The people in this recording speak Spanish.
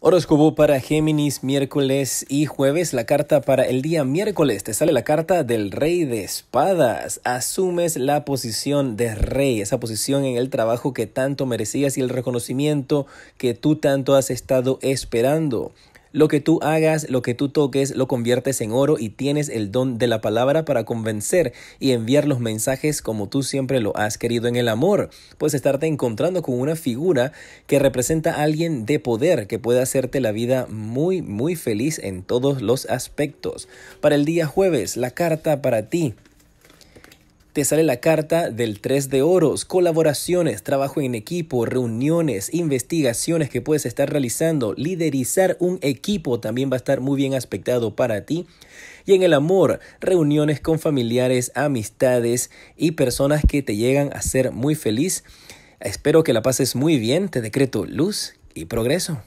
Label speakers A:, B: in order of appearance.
A: Horóscopo para Géminis miércoles y jueves. La carta para el día miércoles te sale la carta del rey de espadas. Asumes la posición de rey, esa posición en el trabajo que tanto merecías y el reconocimiento que tú tanto has estado esperando. Lo que tú hagas, lo que tú toques, lo conviertes en oro y tienes el don de la palabra para convencer y enviar los mensajes como tú siempre lo has querido en el amor. Puedes estarte encontrando con una figura que representa a alguien de poder que puede hacerte la vida muy, muy feliz en todos los aspectos. Para el día jueves, la carta para ti te sale la carta del 3 de oros, colaboraciones, trabajo en equipo, reuniones, investigaciones que puedes estar realizando, liderizar un equipo también va a estar muy bien aspectado para ti. Y en el amor, reuniones con familiares, amistades y personas que te llegan a ser muy feliz. Espero que la pases muy bien, te decreto luz y progreso.